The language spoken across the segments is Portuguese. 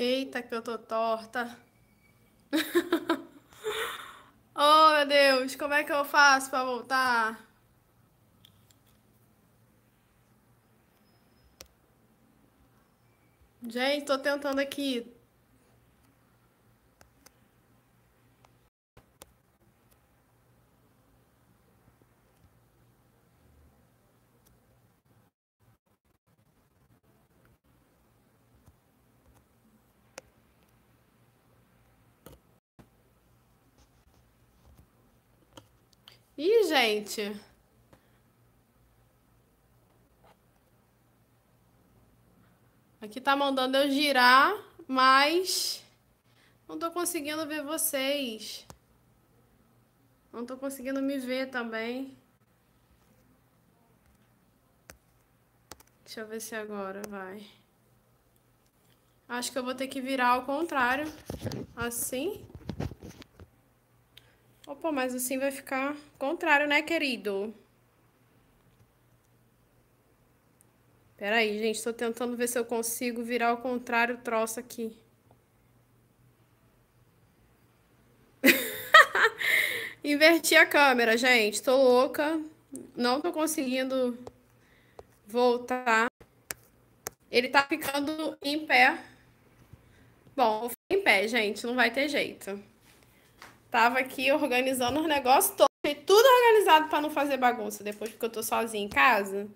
Eita, que eu tô torta. oh, meu Deus, como é que eu faço pra voltar? Gente, tô tentando aqui. diferente. Aqui tá mandando eu girar, mas não tô conseguindo ver vocês. Não tô conseguindo me ver também. Deixa eu ver se agora vai. Acho que eu vou ter que virar ao contrário. Assim. Opa, mas assim vai ficar contrário, né, querido? Peraí, gente, tô tentando ver se eu consigo virar ao contrário o troço aqui. Inverti a câmera, gente. Tô louca. Não tô conseguindo voltar. Ele tá ficando em pé. Bom, em pé, gente. Não vai ter jeito. Tava aqui organizando os negócios todos. Fiquei tudo organizado para não fazer bagunça depois que eu tô sozinha em casa.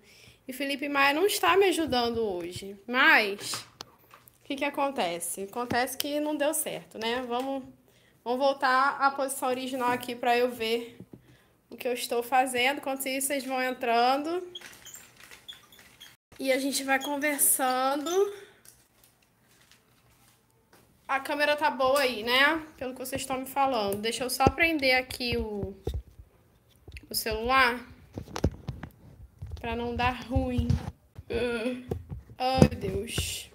E Felipe Maia não está me ajudando hoje. Mas o que, que acontece? Acontece que não deu certo, né? Vamos, vamos voltar à posição original aqui para eu ver o que eu estou fazendo. Enquanto isso, vocês vão entrando. E a gente vai conversando. A câmera tá boa aí, né? Pelo que vocês estão me falando. Deixa eu só prender aqui o, o celular. Pra não dar ruim. Uh. Ai, Deus.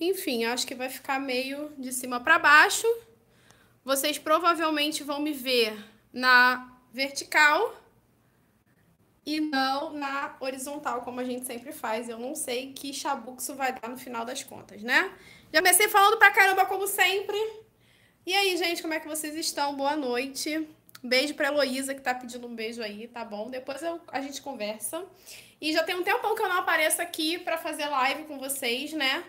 Enfim, acho que vai ficar meio de cima para baixo. Vocês provavelmente vão me ver na vertical e não na horizontal, como a gente sempre faz. Eu não sei que chabuxo vai dar no final das contas, né? Já comecei falando pra caramba, como sempre. E aí, gente, como é que vocês estão? Boa noite. Beijo pra Heloísa, que tá pedindo um beijo aí, tá bom? Depois eu, a gente conversa. E já tem um tempão que eu não apareço aqui para fazer live com vocês, né?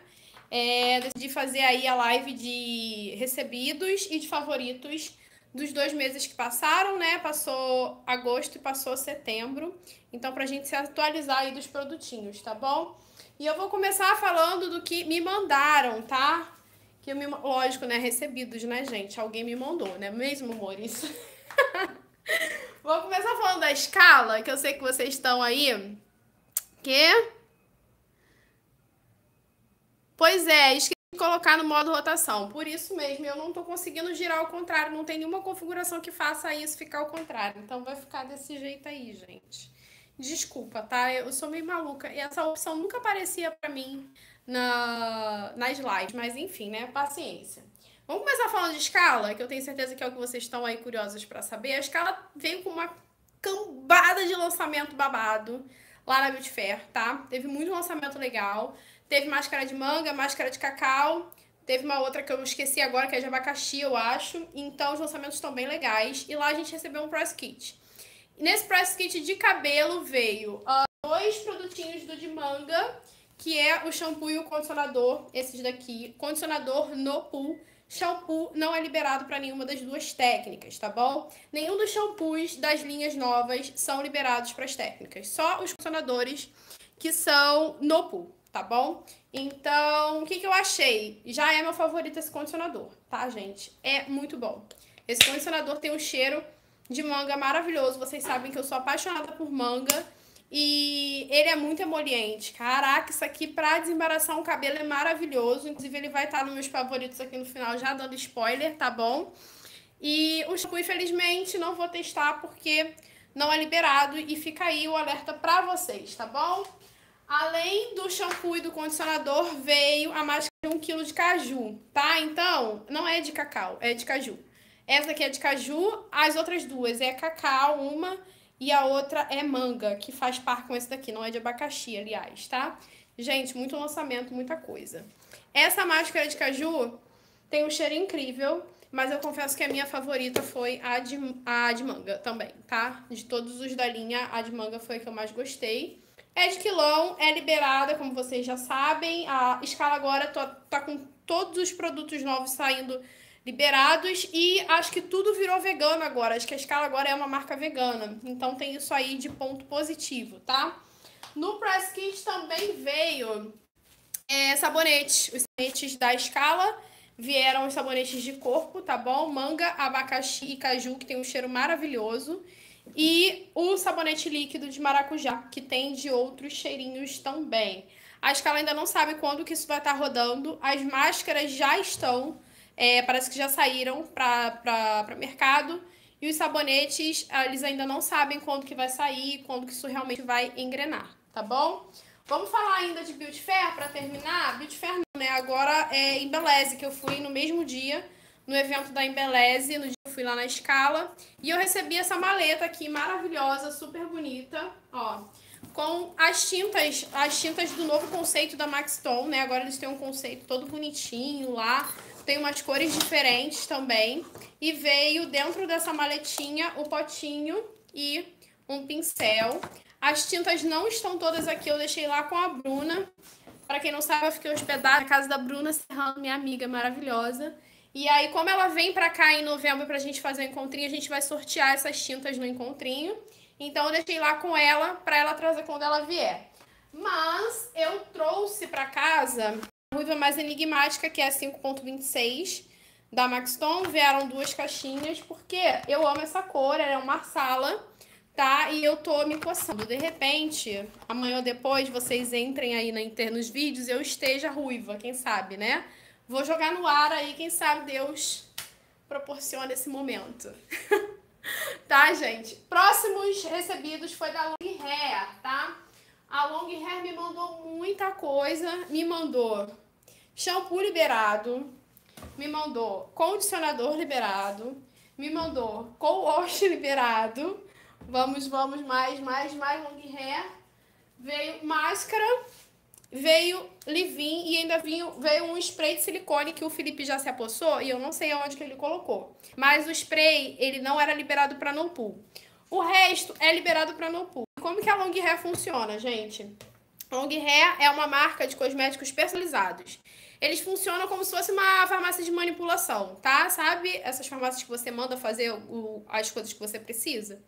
É, decidi fazer aí a live de recebidos e de favoritos dos dois meses que passaram, né? Passou agosto e passou setembro. Então, pra gente se atualizar aí dos produtinhos, tá bom? E eu vou começar falando do que me mandaram, tá? Que eu me, lógico, né? Recebidos, né, gente? Alguém me mandou, né? Mesmo, amores? vou começar falando da escala, que eu sei que vocês estão aí. Que? Pois é, esqueci de colocar no modo rotação. Por isso mesmo, eu não tô conseguindo girar ao contrário. Não tem nenhuma configuração que faça isso ficar ao contrário. Então vai ficar desse jeito aí, gente. Desculpa, tá? Eu sou meio maluca. E essa opção nunca aparecia para mim na, na slide, mas enfim, né? Paciência. Vamos começar falando de escala, que eu tenho certeza que é o que vocês estão aí curiosos para saber. A escala veio com uma cambada de lançamento babado lá na Beauty Fair, tá? Teve muito lançamento legal. Teve máscara de manga, máscara de cacau. Teve uma outra que eu esqueci agora, que é de abacaxi, eu acho. Então, os lançamentos estão bem legais. E lá a gente recebeu um press kit. E nesse press kit de cabelo veio uh, dois produtinhos do de manga, que é o shampoo e o condicionador, esses daqui. Condicionador no pool. Shampoo não é liberado para nenhuma das duas técnicas, tá bom? Nenhum dos shampoos das linhas novas são liberados para as técnicas, só os condicionadores que são no pool, tá bom? Então, o que, que eu achei? Já é meu favorito esse condicionador, tá, gente? É muito bom. Esse condicionador tem um cheiro de manga maravilhoso. Vocês sabem que eu sou apaixonada por manga. E ele é muito emoliente. Caraca, isso aqui pra desembaraçar um cabelo é maravilhoso. Inclusive, ele vai estar nos meus favoritos aqui no final, já dando spoiler, tá bom? E o shampoo, infelizmente, não vou testar porque não é liberado. E fica aí o alerta pra vocês, tá bom? Além do shampoo e do condicionador, veio a máscara de 1kg de caju, tá? Então, não é de cacau, é de caju. Essa aqui é de caju, as outras duas é cacau, uma e a outra é manga, que faz par com esse daqui, não é de abacaxi, aliás, tá? Gente, muito lançamento, muita coisa. Essa máscara de caju tem um cheiro incrível, mas eu confesso que a minha favorita foi a de, a de manga também, tá? De todos os da linha, a de manga foi a que eu mais gostei. É de quilão, é liberada, como vocês já sabem. A escala agora tá, tá com todos os produtos novos saindo liberados e acho que tudo virou vegano agora. Acho que a escala agora é uma marca vegana. Então tem isso aí de ponto positivo, tá? No Press Kit também veio é, Os sabonetes da escala vieram os sabonetes de corpo, tá bom? Manga, abacaxi e caju, que tem um cheiro maravilhoso. E o sabonete líquido de maracujá, que tem de outros cheirinhos também. A escala ainda não sabe quando que isso vai estar rodando. As máscaras já estão é, parece que já saíram para mercado. E os sabonetes, ah, eles ainda não sabem quando que vai sair, quando que isso realmente vai engrenar, tá bom? Vamos falar ainda de Beauty Fair para terminar? Beauty Fair não, né? Agora é Embeleze, que eu fui no mesmo dia, no evento da Embeleze, no dia que eu fui lá na escala. E eu recebi essa maleta aqui, maravilhosa, super bonita, ó. Com as tintas, as tintas do novo conceito da Max né? Agora eles têm um conceito todo bonitinho lá tem umas cores diferentes também. E veio dentro dessa maletinha o potinho e um pincel. As tintas não estão todas aqui, eu deixei lá com a Bruna. Para quem não sabe, eu fiquei hospedada na casa da Bruna Serrano, minha amiga maravilhosa. E aí, como ela vem para cá em novembro para a gente fazer o um encontrinho, a gente vai sortear essas tintas no encontrinho. Então eu deixei lá com ela para ela trazer quando ela vier. Mas eu trouxe para casa ruiva mais enigmática, que é a 5.26 da Maxton. Vieram duas caixinhas, porque eu amo essa cor, ela é uma sala tá? E eu tô me coçando. De repente, amanhã ou depois, vocês entrem aí na inter nos vídeos eu esteja ruiva, quem sabe, né? Vou jogar no ar aí, quem sabe Deus proporciona esse momento. tá, gente? Próximos recebidos foi da Long Hair, tá? A Long Hair me mandou muita coisa. Me mandou shampoo liberado. Me mandou condicionador liberado. Me mandou co-wash liberado. Vamos, vamos, mais, mais, mais long hair. Veio máscara. Veio livin e ainda vinho, veio um spray de silicone que o Felipe já se apossou e eu não sei aonde que ele colocou. Mas o spray, ele não era liberado para no pool. O resto é liberado para no pool. Como que a Long Hair funciona, gente? Long Hair é uma marca de cosméticos personalizados. Eles funcionam como se fosse uma farmácia de manipulação, tá? Sabe essas farmácias que você manda fazer o, as coisas que você precisa?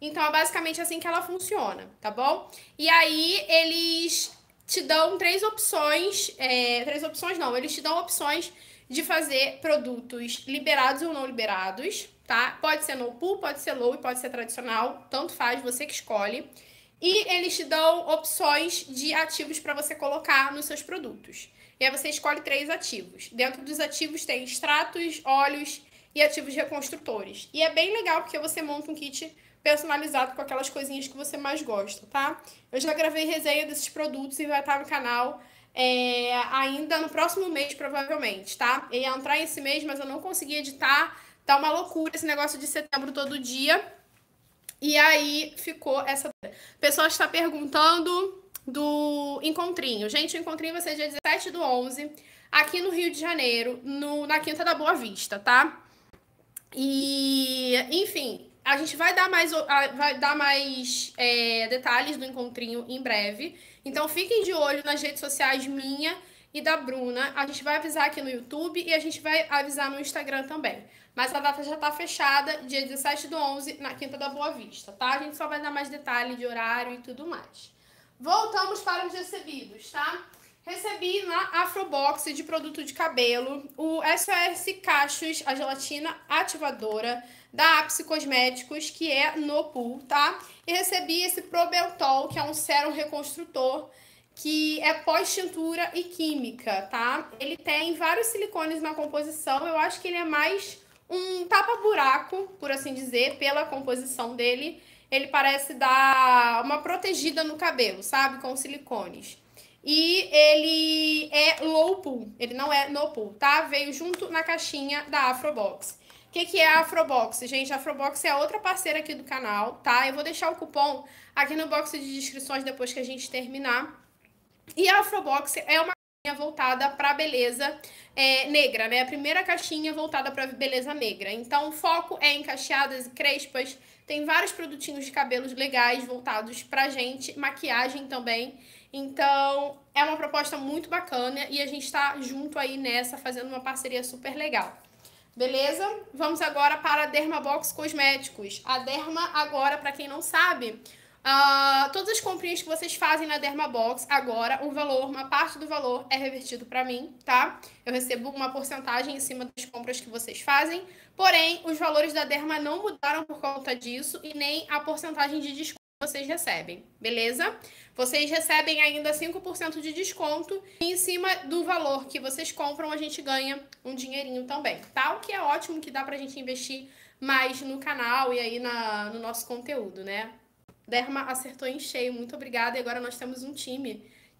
Então, é basicamente assim que ela funciona, tá bom? E aí, eles te dão três opções... É, três opções não, eles te dão opções de fazer produtos liberados ou não liberados, tá? Pode ser no pool, pode ser low e pode ser tradicional, tanto faz, você que escolhe. E eles te dão opções de ativos para você colocar nos seus produtos. E aí você escolhe três ativos. Dentro dos ativos tem extratos, óleos e ativos reconstrutores. E é bem legal porque você monta um kit personalizado com aquelas coisinhas que você mais gosta, tá? Eu já gravei resenha desses produtos e vai estar no canal é, ainda no próximo mês, provavelmente, tá? Ele ia entrar esse mês, mas eu não consegui editar. Tá uma loucura esse negócio de setembro todo dia. E aí ficou essa. O pessoal está perguntando do encontrinho. Gente, o encontrinho vai ser dia 17 do 11, aqui no Rio de Janeiro, no, na Quinta da Boa Vista, tá? E, enfim, a gente vai dar mais, vai dar mais é, detalhes do encontrinho em breve. Então fiquem de olho nas redes sociais minha e da Bruna. A gente vai avisar aqui no YouTube e a gente vai avisar no Instagram também. Mas a data já está fechada, dia 17 do 11, na Quinta da Boa Vista, tá? A gente só vai dar mais detalhe de horário e tudo mais. Voltamos para os recebidos, tá? Recebi na Afrobox de produto de cabelo o SOS Cachos, a gelatina ativadora da Apse Cosméticos, que é no pool, tá? E recebi esse Probeltol, que é um sérum reconstrutor, que é pós-tintura e química, tá? Ele tem vários silicones na composição, eu acho que ele é mais um tapa-buraco, por assim dizer, pela composição dele. Ele parece dar uma protegida no cabelo, sabe? Com silicones. E ele é low pool, ele não é no pool, tá? Veio junto na caixinha da Afrobox. O que, que é a Afrobox? Gente, a Afrobox é a outra parceira aqui do canal, tá? Eu vou deixar o cupom aqui no box de descrições depois que a gente terminar. E a Afrobox é uma caixinha voltada para beleza é, negra, né? A primeira caixinha voltada para beleza negra. Então, o foco é em cacheadas e crespas. Tem vários produtinhos de cabelos legais voltados pra gente, maquiagem também. Então, é uma proposta muito bacana e a gente está junto aí nessa, fazendo uma parceria super legal. Beleza? Vamos agora para a Dermabox Cosméticos. A Derma, agora, para quem não sabe, uh, todas as comprinhas que vocês fazem na Dermabox, agora, o valor, uma parte do valor é revertido para mim, tá? Eu recebo uma porcentagem em cima das compras que vocês fazem, porém, os valores da Derma não mudaram por conta disso e nem a porcentagem de desconto vocês recebem, beleza? Vocês recebem ainda 5% de desconto e em cima do valor que vocês compram a gente ganha um dinheirinho também, tá? O que é ótimo que dá pra gente investir mais no canal e aí na, no nosso conteúdo, né? Derma acertou em cheio, muito obrigada. E agora nós temos um time,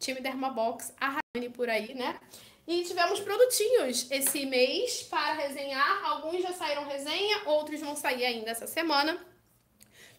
time Derma Box, a Rani por aí, né? E tivemos produtinhos esse mês para resenhar. Alguns já saíram resenha, outros vão sair ainda essa semana.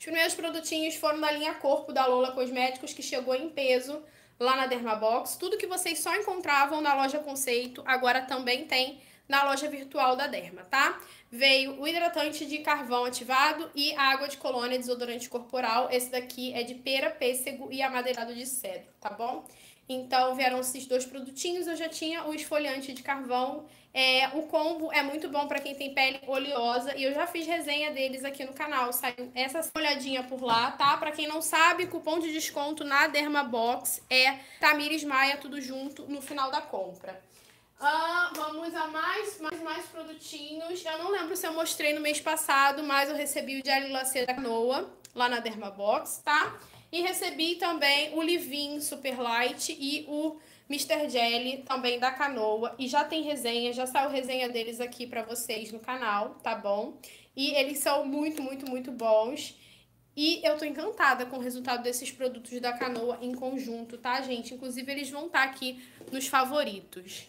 Os primeiros produtinhos foram da linha Corpo da Lola Cosméticos, que chegou em peso lá na Dermabox. Tudo que vocês só encontravam na loja Conceito, agora também tem na loja virtual da Derma, tá? Veio o hidratante de carvão ativado e a água de colônia desodorante corporal. Esse daqui é de pera, pêssego e amadeirado de cedro, tá bom? Então vieram esses dois produtinhos. Eu já tinha o esfoliante de carvão é, o combo é muito bom para quem tem pele oleosa e eu já fiz resenha deles aqui no canal. Saiu essa olhadinha por lá, tá? Para quem não sabe, cupom de desconto na Dermabox é Tamires Maia, tudo junto no final da compra. Ah, vamos a mais, mais, mais produtinhos. Eu não lembro se eu mostrei no mês passado, mas eu recebi o de Alilacê da Canoa, lá na Dermabox, tá? E recebi também o Livin Super Light e o Mr. Jelly, também da Canoa, e já tem resenha, já saiu resenha deles aqui para vocês no canal, tá bom? E eles são muito, muito, muito bons. E eu tô encantada com o resultado desses produtos da Canoa em conjunto, tá, gente? Inclusive, eles vão estar tá aqui nos favoritos.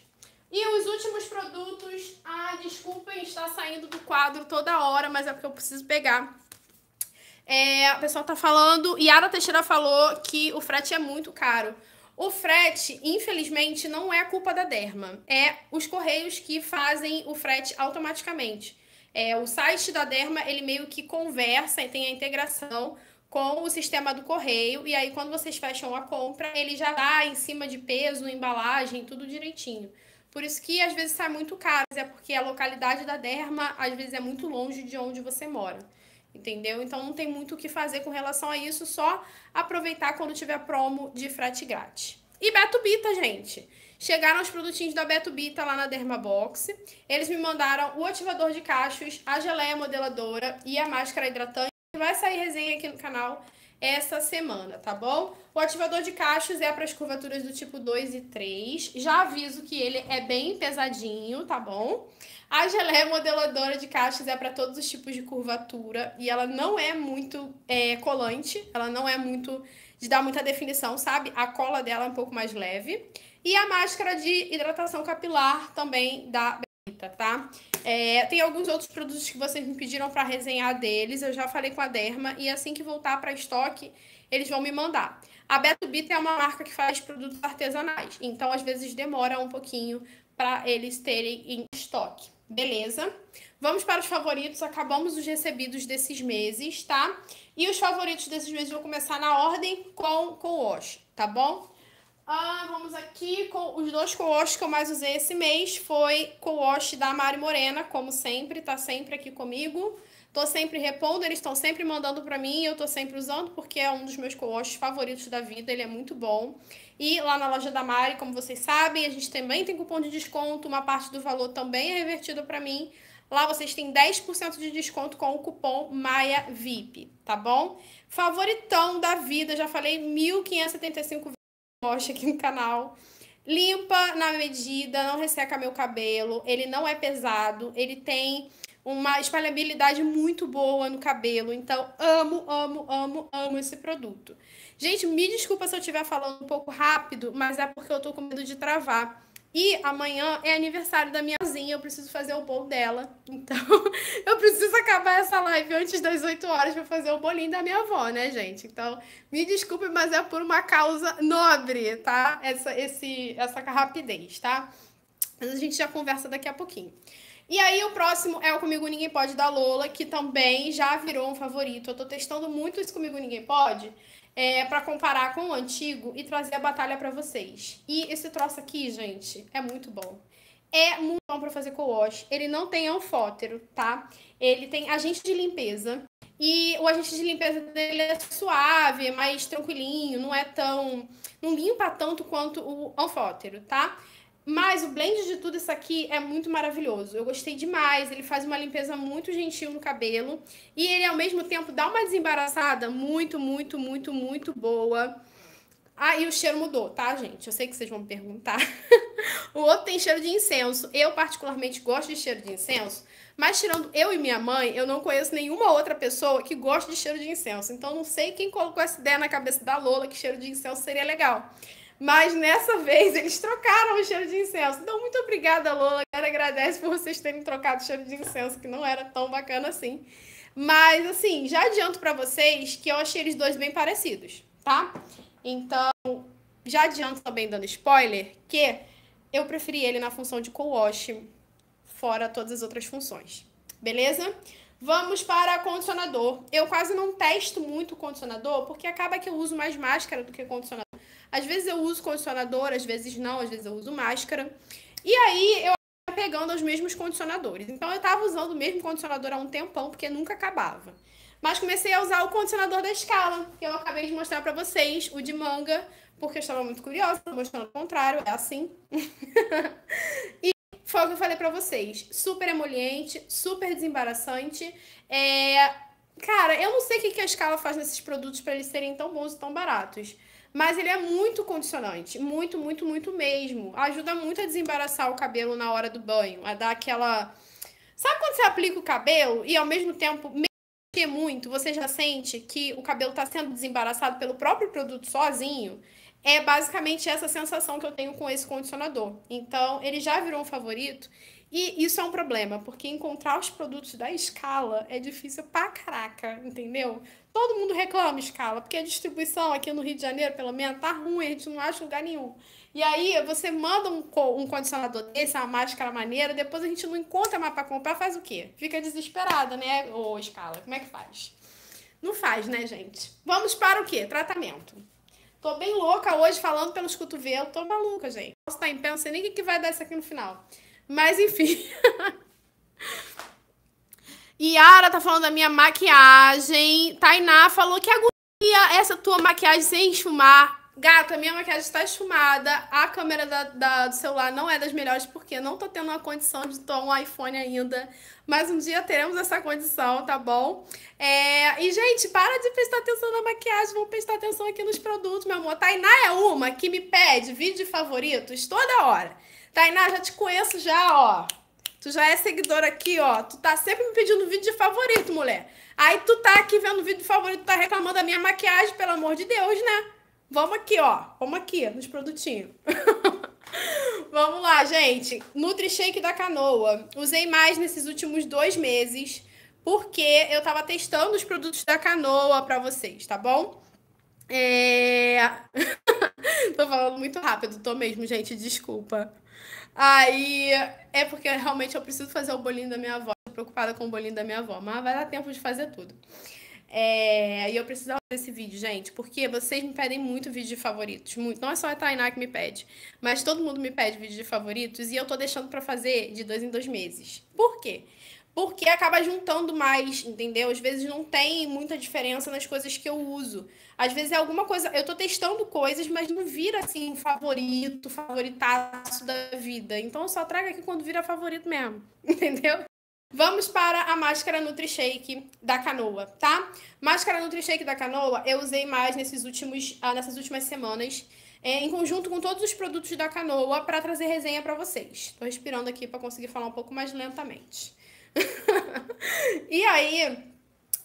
E os últimos produtos... Ah, desculpem está saindo do quadro toda hora, mas é porque eu preciso pegar. É, o pessoal tá falando... Yara Teixeira falou que o frete é muito caro. O frete, infelizmente, não é a culpa da Derma. É os correios que fazem o frete automaticamente. É, o site da Derma, ele meio que conversa e tem a integração com o sistema do correio. E aí, quando vocês fecham a compra, ele já dá em cima de peso, embalagem, tudo direitinho. Por isso que às vezes sai muito caro, é porque a localidade da derma às vezes é muito longe de onde você mora entendeu? Então não tem muito o que fazer com relação a isso, só aproveitar quando tiver promo de frete grátis. E Beto Bita, gente. Chegaram os produtinhos da Beto Bita lá na Dermabox. Eles me mandaram o ativador de cachos, a geleia modeladora e a máscara hidratante. Vai sair resenha aqui no canal essa semana, tá bom? O ativador de cachos é para as curvaturas do tipo 2 e 3. Já aviso que ele é bem pesadinho, tá bom? A geleia é modeladora de cachos é para todos os tipos de curvatura e ela não é muito é, colante, ela não é muito de dar muita definição, sabe? A cola dela é um pouco mais leve. E a máscara de hidratação capilar também da tá? É, tem alguns outros produtos que vocês me pediram para resenhar deles, eu já falei com a Derma, e assim que voltar para estoque, eles vão me mandar. A Beto Bita é uma marca que faz produtos artesanais, então às vezes demora um pouquinho para eles terem em estoque. Beleza? Vamos para os favoritos, acabamos os recebidos desses meses, tá? E os favoritos desses meses vão começar na ordem com o wash, tá bom? Ah, vamos aqui com os dois co hosts que eu mais usei esse mês foi co host da Mari Morena, como sempre, tá sempre aqui comigo. Tô sempre repondo, eles estão sempre mandando para mim, eu tô sempre usando porque é um dos meus co hosts favoritos da vida, ele é muito bom. E lá na loja da Mari, como vocês sabem, a gente também tem cupom de desconto, uma parte do valor também é revertido para mim. Lá vocês têm 10% de desconto com o cupom MAIAVIP, tá bom? Favoritão da vida, já falei 1575 mostra aqui no canal. Limpa na medida, não resseca meu cabelo, ele não é pesado, ele tem uma espalhabilidade muito boa no cabelo. Então, amo, amo, amo, amo esse produto. Gente, me desculpa se eu estiver falando um pouco rápido, mas é porque eu tô com medo de travar. E amanhã é aniversário da minha vizinha, eu preciso fazer o bolo dela. Então, eu preciso acabar essa live antes das 8 horas para fazer o bolinho da minha avó, né, gente? Então, me desculpe, mas é por uma causa nobre, tá? Essa, esse, essa rapidez, tá? Mas a gente já conversa daqui a pouquinho. E aí o próximo é o Comigo Ninguém Pode da Lola, que também já virou um favorito. Eu tô testando muito esse Comigo Ninguém Pode é, para comparar com o antigo e trazer a batalha para vocês. E esse troço aqui, gente, é muito bom. É muito bom para fazer co-wash. Ele não tem anfótero, tá? Ele tem agente de limpeza. E o agente de limpeza dele é suave, é mais tranquilinho, não é tão. não limpa tanto quanto o anfótero, tá? Mas o blend de tudo isso aqui é muito maravilhoso. Eu gostei demais. Ele faz uma limpeza muito gentil no cabelo. E ele, ao mesmo tempo, dá uma desembaraçada muito, muito, muito, muito boa. Ah, e o cheiro mudou, tá, gente? Eu sei que vocês vão me perguntar. o outro tem cheiro de incenso. Eu, particularmente, gosto de cheiro de incenso. Mas, tirando eu e minha mãe, eu não conheço nenhuma outra pessoa que goste de cheiro de incenso. Então, não sei quem colocou essa ideia na cabeça da Lola que cheiro de incenso seria legal. Mas nessa vez eles trocaram o cheiro de incenso. Então, muito obrigada, Lola. Quero agradecer por vocês terem trocado o cheiro de incenso, que não era tão bacana assim. Mas, assim, já adianto para vocês que eu achei eles dois bem parecidos, tá? Então, já adianto também, dando spoiler, que eu preferi ele na função de co-wash, fora todas as outras funções. Beleza? Vamos para condicionador. Eu quase não testo muito condicionador, porque acaba que eu uso mais máscara do que condicionador. Às vezes eu uso condicionador, às vezes não, às vezes eu uso máscara. E aí eu pegando os mesmos condicionadores. Então eu tava usando o mesmo condicionador há um tempão, porque nunca acabava. Mas comecei a usar o condicionador da escala, que eu acabei de mostrar para vocês, o de manga, porque eu estava muito curiosa, mostrando o contrário, é assim. e foi o que eu falei para vocês. Super emoliente, super desembaraçante. É... Cara, eu não sei o que a escala faz nesses produtos para eles serem tão bons e tão baratos. Mas ele é muito condicionante, muito, muito, muito mesmo. Ajuda muito a desembaraçar o cabelo na hora do banho, a dar aquela. Sabe quando você aplica o cabelo e ao mesmo tempo mexer muito, você já sente que o cabelo está sendo desembaraçado pelo próprio produto sozinho? É basicamente essa sensação que eu tenho com esse condicionador. Então, ele já virou um favorito e isso é um problema, porque encontrar os produtos da escala é difícil pra caraca, entendeu? Todo mundo reclama escala, porque a distribuição aqui no Rio de Janeiro, pelo menos, tá ruim, a gente não acha lugar nenhum. E aí você manda um, um condicionador desse, uma máscara maneira, depois a gente não encontra mais pra comprar, faz o quê? Fica desesperada, né, ô escala? Como é que faz? Não faz, né, gente? Vamos para o quê? Tratamento. Tô bem louca hoje falando pelos cotovelos, tô maluca, gente. Posso estar tá em pé, não sei nem o que vai dar isso aqui no final. Mas enfim. Yara tá falando da minha maquiagem. Tainá falou que agonia essa tua maquiagem sem esfumar. Gata, minha maquiagem está esfumada. A câmera da, da, do celular não é das melhores, porque não tô tendo uma condição de tomar um iPhone ainda. Mas um dia teremos essa condição, tá bom? É... E, gente, para de prestar atenção na maquiagem. Vamos prestar atenção aqui nos produtos, meu amor. Tainá é uma que me pede vídeo de favoritos toda hora. Tainá, já te conheço já, ó. Tu já é seguidora aqui, ó. Tu tá sempre me pedindo vídeo de favorito, mulher. Aí tu tá aqui vendo vídeo de favorito, tá reclamando da minha maquiagem, pelo amor de Deus, né? Vamos aqui, ó. Vamos aqui, nos produtinhos. Vamos lá, gente. Nutri Shake da Canoa. Usei mais nesses últimos dois meses, porque eu tava testando os produtos da Canoa pra vocês, tá bom? É... tô falando muito rápido, tô mesmo, gente, desculpa. Aí é porque realmente eu preciso fazer o bolinho da minha avó, tô preocupada com o bolinho da minha avó, mas vai dar tempo de fazer tudo. É... E eu precisava desse vídeo, gente, porque vocês me pedem muito vídeo de favoritos, muito. Não é só a Tainá que me pede, mas todo mundo me pede vídeo de favoritos e eu tô deixando para fazer de dois em dois meses. Por quê? porque acaba juntando mais, entendeu? Às vezes não tem muita diferença nas coisas que eu uso. Às vezes é alguma coisa, eu tô testando coisas, mas não vira assim um favorito, favoritaço da vida. Então eu só trago aqui quando vira favorito mesmo, entendeu? Vamos para a máscara nutri shake da Canoa, tá? Máscara nutri shake da Canoa eu usei mais nesses últimos, ah, nessas últimas semanas, é, em conjunto com todos os produtos da Canoa, para trazer resenha para vocês. Tô respirando aqui para conseguir falar um pouco mais lentamente. e aí,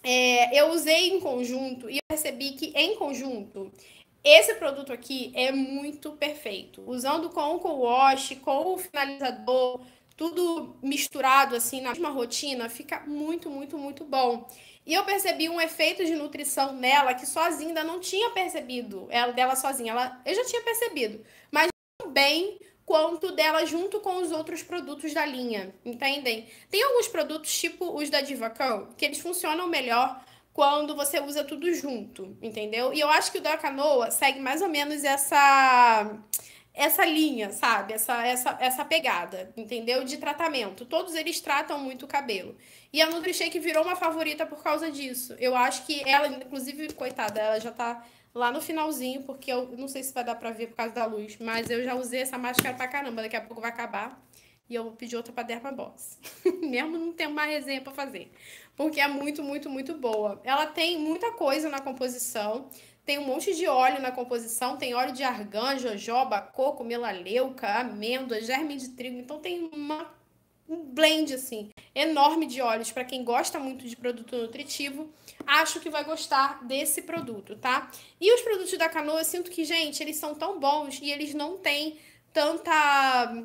é, eu usei em conjunto e eu percebi que em conjunto esse produto aqui é muito perfeito. Usando com o co-wash, com o finalizador, tudo misturado assim na mesma rotina, fica muito, muito, muito bom. E eu percebi um efeito de nutrição nela que sozinha ainda não tinha percebido. Ela dela sozinha, ela eu já tinha percebido, mas bem quanto dela junto com os outros produtos da linha, entendem? Tem alguns produtos, tipo os da Divacão, que eles funcionam melhor quando você usa tudo junto, entendeu? E eu acho que o da Canoa segue mais ou menos essa essa linha, sabe? Essa, essa, essa pegada, entendeu? De tratamento. Todos eles tratam muito o cabelo. E a Nutrishake virou uma favorita por causa disso. Eu acho que ela, inclusive, coitada, ela já tá lá no finalzinho, porque eu não sei se vai dar pra ver por causa da luz, mas eu já usei essa máscara pra caramba, daqui a pouco vai acabar. E eu vou pedir outra pra Dermaboss. Mesmo não tendo uma resenha pra fazer. Porque é muito, muito, muito boa. Ela tem muita coisa na composição. Tem um monte de óleo na composição. Tem óleo de argan, jojoba, coco, melaleuca, amêndoa, germe de trigo. Então tem uma um blend assim enorme de óleos para quem gosta muito de produto nutritivo. Acho que vai gostar desse produto, tá? E os produtos da Canoa, eu sinto que, gente, eles são tão bons e eles não têm tanta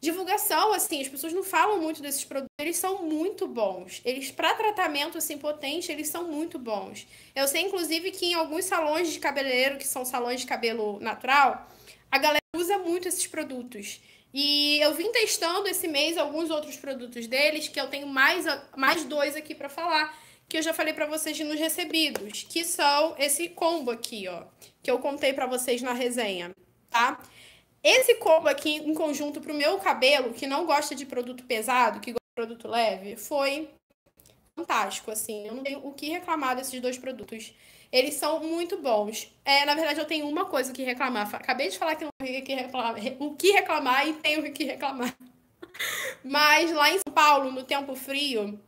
divulgação, assim, as pessoas não falam muito desses produtos, eles são muito bons. Eles para tratamento assim potente, eles são muito bons. Eu sei inclusive que em alguns salões de cabeleireiro, que são salões de cabelo natural, a galera usa muito esses produtos. E eu vim testando esse mês alguns outros produtos deles, que eu tenho mais, mais dois aqui para falar, que eu já falei para vocês nos recebidos, que são esse combo aqui, ó, que eu contei para vocês na resenha, tá? Esse combo aqui em conjunto pro meu cabelo, que não gosta de produto pesado, que gosta de produto leve, foi fantástico, assim. Eu não tenho o que reclamar desses dois produtos eles são muito bons. É, na verdade, eu tenho uma coisa que reclamar. Acabei de falar que não tem que reclamar, o que reclamar e tenho o que reclamar. Mas lá em São Paulo, no tempo frio,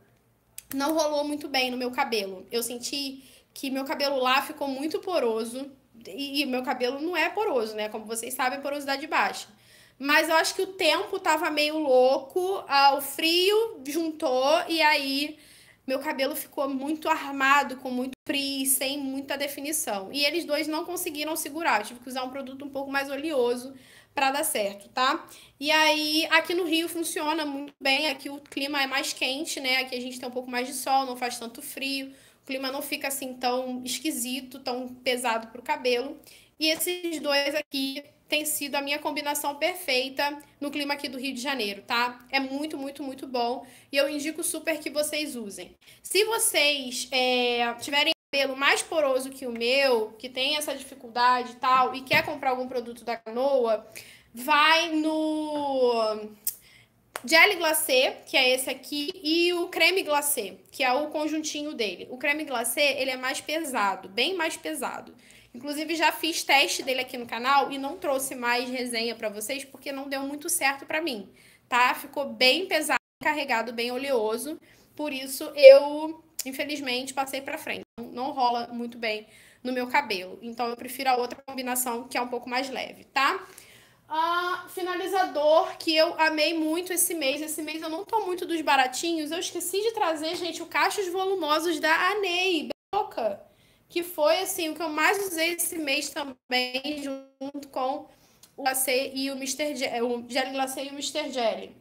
não rolou muito bem no meu cabelo. Eu senti que meu cabelo lá ficou muito poroso. E meu cabelo não é poroso, né? Como vocês sabem, é porosidade baixa. Mas eu acho que o tempo tava meio louco, ah, o frio juntou e aí meu cabelo ficou muito armado, com muito frizz, sem muita definição. E eles dois não conseguiram segurar. Eu tive que usar um produto um pouco mais oleoso para dar certo, tá? E aí, aqui no Rio funciona muito bem. Aqui o clima é mais quente, né? Aqui a gente tem um pouco mais de sol, não faz tanto frio. O clima não fica assim tão esquisito, tão pesado pro cabelo. E esses dois aqui tem sido a minha combinação perfeita no clima aqui do Rio de Janeiro, tá? É muito, muito, muito bom e eu indico super que vocês usem. Se vocês é, tiverem cabelo mais poroso que o meu, que tem essa dificuldade e tal, e quer comprar algum produto da Canoa, vai no Jelly Glacé, que é esse aqui, e o creme glacé, que é o conjuntinho dele. O creme glacé, ele é mais pesado, bem mais pesado. Inclusive, já fiz teste dele aqui no canal e não trouxe mais resenha para vocês porque não deu muito certo para mim, tá? Ficou bem pesado, carregado, bem oleoso. Por isso, eu, infelizmente, passei para frente. Não rola muito bem no meu cabelo. Então, eu prefiro a outra combinação que é um pouco mais leve, tá? Ah, finalizador que eu amei muito esse mês. Esse mês eu não tô muito dos baratinhos. Eu esqueci de trazer, gente, o Cachos Volumosos da Anei. Boca que foi assim o que eu mais usei esse mês também, junto com o glacê e o Mr. Jelly, é, o Glacê e o Mr. Jelly.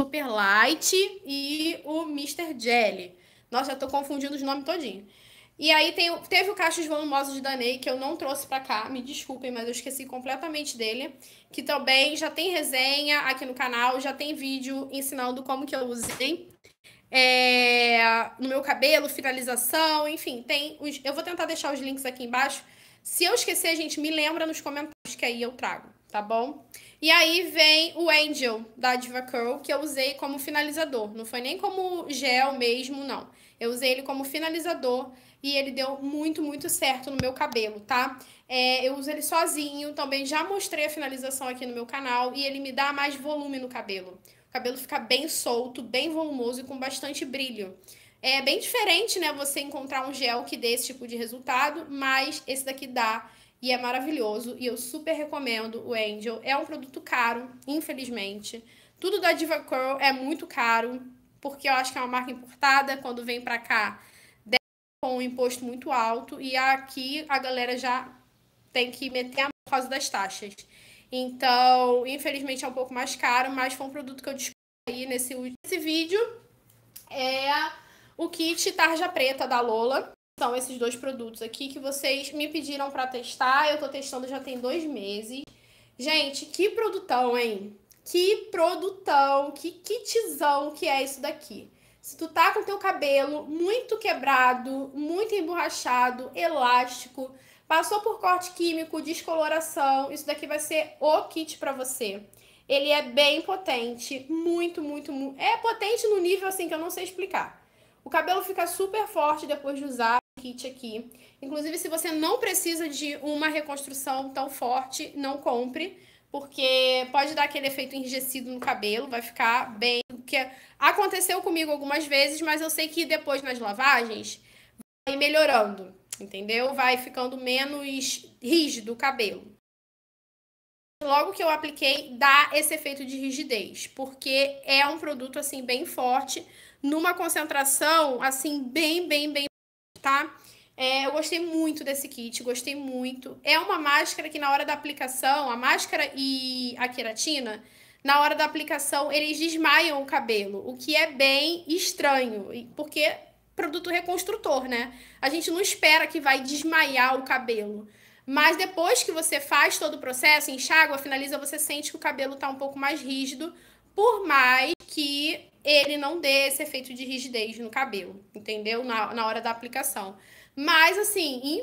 Super Light e o Mr. Jelly. Nossa, já tô confundindo os nomes todinho. E aí tem, teve o Cachos Volumosos de Danei, que eu não trouxe para cá, me desculpem, mas eu esqueci completamente dele. Que também já tem resenha aqui no canal, já tem vídeo ensinando como que eu usei é, no meu cabelo, finalização, enfim, tem os, eu vou tentar deixar os links aqui embaixo. Se eu esquecer, gente, me lembra nos comentários que aí eu trago, tá bom? E aí vem o Angel da Diva Curl, que eu usei como finalizador. Não foi nem como gel mesmo, não. Eu usei ele como finalizador e ele deu muito, muito certo no meu cabelo, tá? É, eu uso ele sozinho, também já mostrei a finalização aqui no meu canal e ele me dá mais volume no cabelo cabelo ficar bem solto, bem volumoso e com bastante brilho. É bem diferente, né, você encontrar um gel que dê esse tipo de resultado, mas esse daqui dá e é maravilhoso e eu super recomendo o Angel. É um produto caro, infelizmente. Tudo da Diva Curl é muito caro, porque eu acho que é uma marca importada, quando vem para cá com um imposto muito alto e aqui a galera já tem que meter a mão por causa das taxas. Então, infelizmente é um pouco mais caro, mas foi um produto que eu descobri nesse, vídeo. É o kit Tarja Preta da Lola. São esses dois produtos aqui que vocês me pediram para testar. Eu tô testando já tem dois meses. Gente, que produtão, hein? Que produtão, que kitzão que é isso daqui. Se tu tá com teu cabelo muito quebrado, muito emborrachado, elástico, Passou por corte químico, descoloração, isso daqui vai ser o kit para você. Ele é bem potente, muito, muito, muito. É potente no nível assim que eu não sei explicar. O cabelo fica super forte depois de usar o kit aqui. Inclusive, se você não precisa de uma reconstrução tão forte, não compre, porque pode dar aquele efeito enrijecido no cabelo, vai ficar bem. Porque aconteceu comigo algumas vezes, mas eu sei que depois nas lavagens vai melhorando entendeu? Vai ficando menos rígido o cabelo. Logo que eu apliquei, dá esse efeito de rigidez, porque é um produto assim bem forte, numa concentração assim bem, bem, bem, tá? É, eu gostei muito desse kit, gostei muito. É uma máscara que na hora da aplicação, a máscara e a queratina, na hora da aplicação eles desmaiam o cabelo, o que é bem estranho, porque produto reconstrutor, né? A gente não espera que vai desmaiar o cabelo. Mas depois que você faz todo o processo, enxágua, finaliza, você sente que o cabelo está um pouco mais rígido, por mais que ele não dê esse efeito de rigidez no cabelo, entendeu? Na, na hora da aplicação. Mas, assim,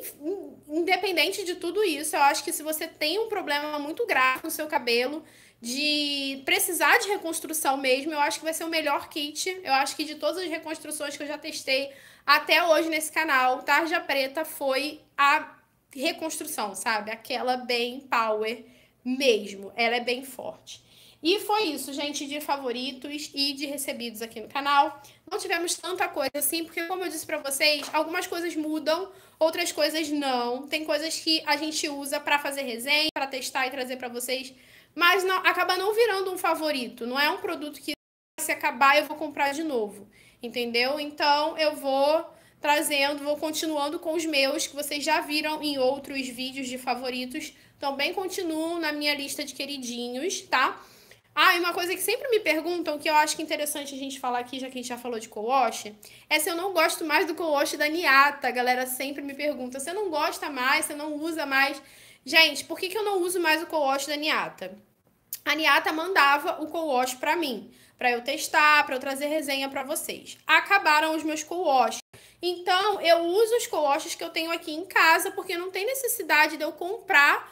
independente de tudo isso, eu acho que se você tem um problema muito grave no seu cabelo, de precisar de reconstrução mesmo, eu acho que vai ser o melhor kit. Eu acho que de todas as reconstruções que eu já testei até hoje nesse canal, Tarja Preta foi a reconstrução, sabe? Aquela bem power mesmo. Ela é bem forte. E foi isso, gente, de favoritos e de recebidos aqui no canal. Não tivemos tanta coisa assim, porque, como eu disse para vocês, algumas coisas mudam, outras coisas não. Tem coisas que a gente usa para fazer resenha, para testar e trazer para vocês, mas não, acaba não virando um favorito. Não é um produto que, se acabar, eu vou comprar de novo, entendeu? Então, eu vou trazendo, vou continuando com os meus, que vocês já viram em outros vídeos de favoritos. Também continuam na minha lista de queridinhos, tá? Ah, e uma coisa que sempre me perguntam, que eu acho que é interessante a gente falar aqui, já que a gente já falou de co-wash, é se eu não gosto mais do co-wash da Niata. A galera sempre me pergunta, você não gosta mais, você não usa mais. Gente, por que, que eu não uso mais o co-wash da Niata? A Niata mandava o co-wash pra mim, para eu testar, para eu trazer resenha para vocês. Acabaram os meus co-wash. Então, eu uso os co-washes que eu tenho aqui em casa, porque não tem necessidade de eu comprar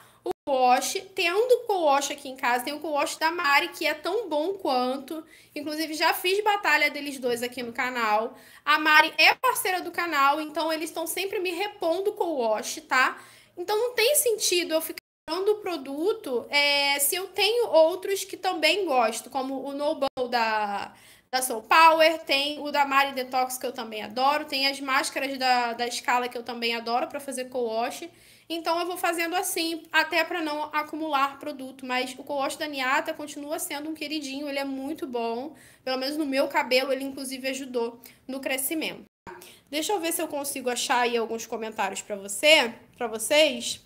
co-wash. Tem um co-wash aqui em casa, tem o co-wash da Mari, que é tão bom quanto. Inclusive, já fiz batalha deles dois aqui no canal. A Mari é parceira do canal, então eles estão sempre me repondo co-wash, tá? Então não tem sentido eu ficar comprando o produto é, se eu tenho outros que também gosto, como o Noble da, da Soul Power, tem o da Mari Detox que eu também adoro, tem as máscaras da, da Scala que eu também adoro para fazer co-wash. Então eu vou fazendo assim, até para não acumular produto. Mas o colostro da Niata continua sendo um queridinho, ele é muito bom. Pelo menos no meu cabelo, ele inclusive ajudou no crescimento. Deixa eu ver se eu consigo achar aí alguns comentários para você, para vocês.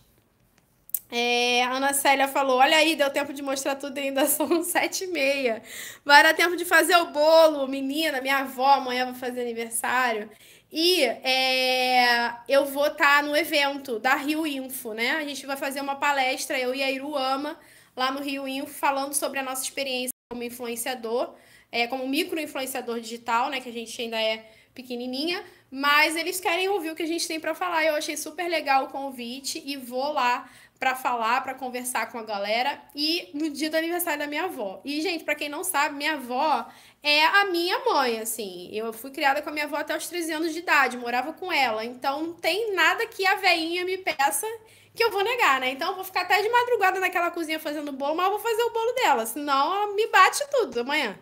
É, a Ana Célia falou: olha aí, deu tempo de mostrar tudo ainda são sete e meia. Vai dar tempo de fazer o bolo, menina, minha avó amanhã vai fazer aniversário. E é, eu vou estar tá no evento da Rio Info, né? A gente vai fazer uma palestra, eu e a Iruama, lá no Rio Info, falando sobre a nossa experiência como influenciador, é, como micro influenciador digital, né? Que a gente ainda é pequenininha, mas eles querem ouvir o que a gente tem para falar. Eu achei super legal o convite e vou lá para falar, para conversar com a galera e no dia do aniversário da minha avó. E gente, para quem não sabe, minha avó é a minha mãe, assim. Eu fui criada com a minha avó até os 13 anos de idade, morava com ela. Então não tem nada que a veinha me peça que eu vou negar, né? Então eu vou ficar até de madrugada naquela cozinha fazendo bolo, mas eu vou fazer o bolo dela, senão ela me bate tudo amanhã.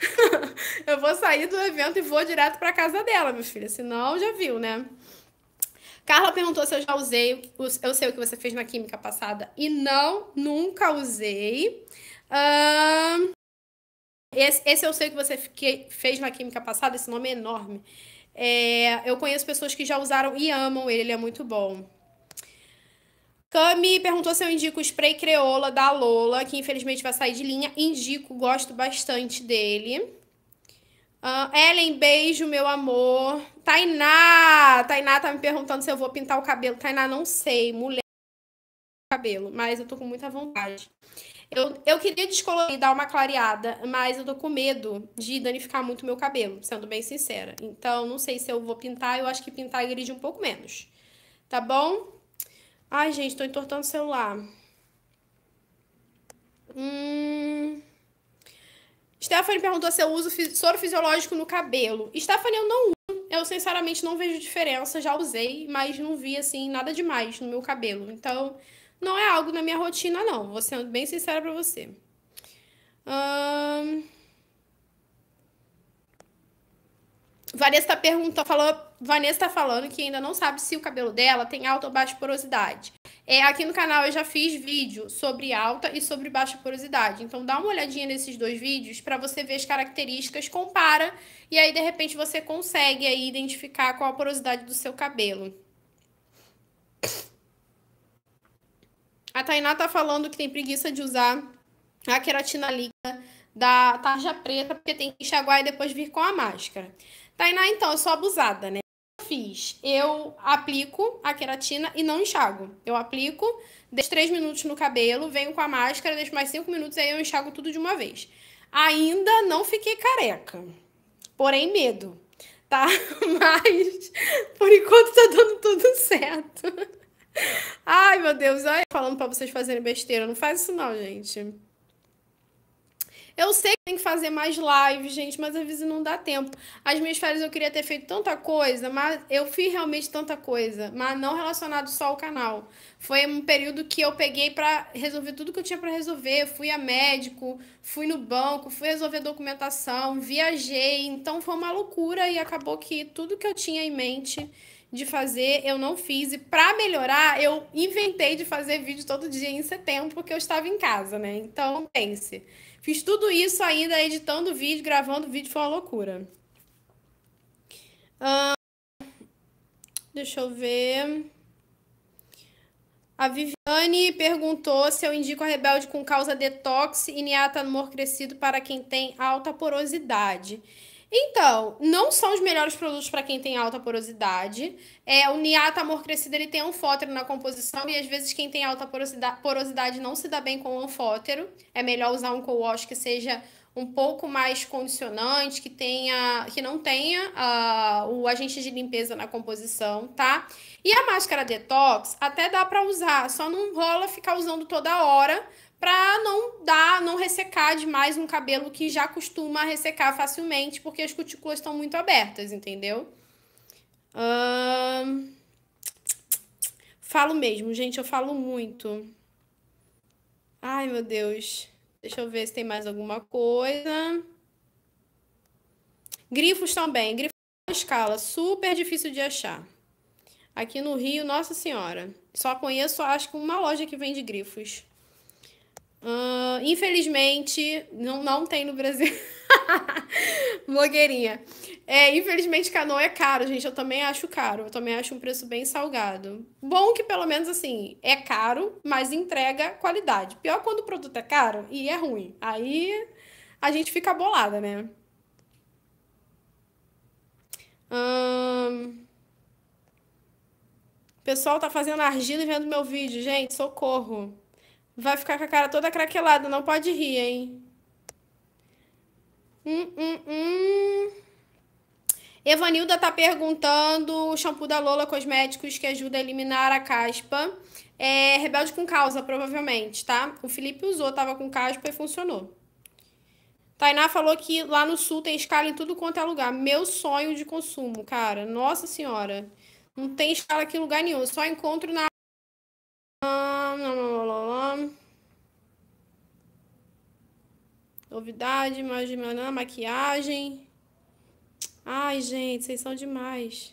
eu vou sair do evento e vou direto para casa dela, meu filho, senão já viu, né? Carla perguntou se eu já usei. Eu sei o que você fez na química passada. E não, nunca usei. Uh, esse, esse, eu sei o que você fez na química passada, esse nome é enorme. É, eu conheço pessoas que já usaram e amam ele, ele é muito bom. Cami perguntou se eu indico o spray creola da Lola, que infelizmente vai sair de linha. Indico, gosto bastante dele. Uh, Ellen, beijo, meu amor. Tainá! Tainá tá me perguntando se eu vou pintar o cabelo. Tainá, não sei. Mulher cabelo, mas eu tô com muita vontade. Eu, eu queria descolorir, dar uma clareada, mas eu tô com medo de danificar muito meu cabelo, sendo bem sincera. Então, não sei se eu vou pintar, eu acho que pintar agride um pouco menos. Tá bom? Ai, gente, tô entortando o celular. Hum... Stephanie perguntou se eu uso soro fisiológico no cabelo. Stephanie, eu não uso. Eu, sinceramente, não vejo diferença. Já usei, mas não vi, assim, nada demais no meu cabelo. Então, não é algo na minha rotina, não. Vou sendo bem sincera pra você. Hum... Vanessa tá perguntando, falou, Vanessa tá falando que ainda não sabe se o cabelo dela tem alta ou baixa porosidade. É, aqui no canal eu já fiz vídeo sobre alta e sobre baixa porosidade. Então dá uma olhadinha nesses dois vídeos para você ver as características, compara e aí de repente você consegue aí identificar qual a porosidade do seu cabelo. A Tainá tá falando que tem preguiça de usar a queratina líquida da tarja preta porque tem que enxaguar e depois vir com a máscara. Tainá, então, eu sou abusada, né? fiz? Eu aplico a queratina e não enxago. Eu aplico, deixo 3 minutos no cabelo, venho com a máscara, deixo mais 5 minutos, aí eu enxago tudo de uma vez. Ainda não fiquei careca, porém medo, tá? Mas por enquanto tá dando tudo certo. Ai, meu Deus, olha falando para vocês fazerem besteira, não faz isso não, gente. Eu sei que tem que fazer mais lives, gente, mas às vezes não dá tempo. As minhas férias eu queria ter feito tanta coisa, mas eu fiz realmente tanta coisa, mas não relacionado só ao canal. Foi um período que eu peguei para resolver tudo que eu tinha para resolver. Fui a médico, fui no banco, fui resolver documentação, viajei. Então foi uma loucura e acabou que tudo que eu tinha em mente de fazer, eu não fiz. E para melhorar, eu inventei de fazer vídeo todo dia em setembro, porque eu estava em casa, né? Então, pense. Fiz tudo isso ainda editando vídeo, gravando vídeo, foi uma loucura. Hum, deixa eu ver. A Viviane perguntou se eu indico a Rebelde com causa detox e amor crescido para quem tem alta porosidade. Então, não são os melhores produtos para quem tem alta porosidade. É, o Niata tá Amor Crescido ele tem anfótero na composição e às vezes quem tem alta porosidade não se dá bem com o anfótero. É melhor usar um co-wash que seja um pouco mais condicionante, que tenha, que não tenha uh, o agente de limpeza na composição, tá? E a máscara detox até dá para usar, só não rola ficar usando toda hora, para não dar, não ressecar demais um cabelo que já costuma ressecar facilmente, porque as cutículas estão muito abertas, entendeu? Hum... Falo mesmo, gente, eu falo muito. Ai, meu Deus. Deixa eu ver se tem mais alguma coisa. Grifos também. Grifos na escala, super difícil de achar. Aqui no Rio, Nossa Senhora. Só conheço, acho que uma loja que vende grifos. Uh, infelizmente, não, não tem no Brasil. Blogueirinha. É, infelizmente, canoa é caro, gente. Eu também acho caro. Eu também acho um preço bem salgado. Bom que, pelo menos, assim, é caro, mas entrega qualidade. Pior quando o produto é caro e é ruim. Aí a gente fica bolada, né? Hum... O pessoal tá fazendo argila e vendo meu vídeo. Gente, socorro. Vai ficar com a cara toda craquelada, não pode rir, hein? Hum, hum, hum. Evanilda tá perguntando o shampoo da Lola Cosméticos que ajuda a eliminar a caspa. É rebelde com causa, provavelmente, tá? O Felipe usou, tava com caspa e funcionou. Tainá falou que lá no sul tem escala em tudo quanto é lugar. Meu sonho de consumo, cara. Nossa senhora. Não tem escala aqui em lugar nenhum. Só encontro na. Ah, Novidade, maquiagem. Ai, gente, vocês são demais.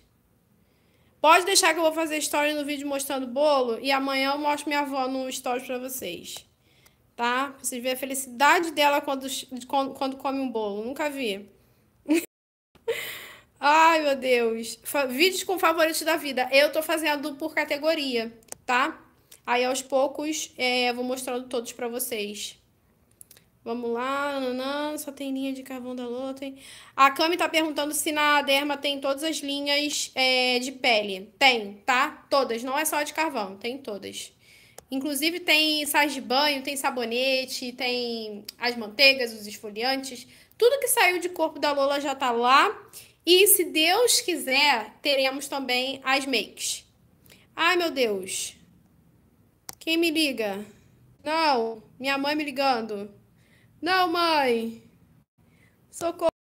Pode deixar que eu vou fazer story no vídeo mostrando o bolo e amanhã eu mostro minha avó no story pra vocês. Tá? Pra vocês verem a felicidade dela quando, quando, quando come um bolo. Nunca vi. Ai, meu Deus. Vídeos com favoritos da vida. Eu tô fazendo por categoria, tá? Aí aos poucos é, eu vou mostrando todos pra vocês. Vamos lá, nanã, só tem linha de carvão da Lola, tem... A Cami tá perguntando se na derma tem todas as linhas é, de pele. Tem, tá? Todas, não é só de carvão, tem todas. Inclusive tem sais de banho, tem sabonete, tem as manteigas, os esfoliantes. Tudo que saiu de corpo da Lola já tá lá. E se Deus quiser, teremos também as makes. Ai, meu Deus. Quem me liga? Não, minha mãe me ligando. Não, mãe! Socorro!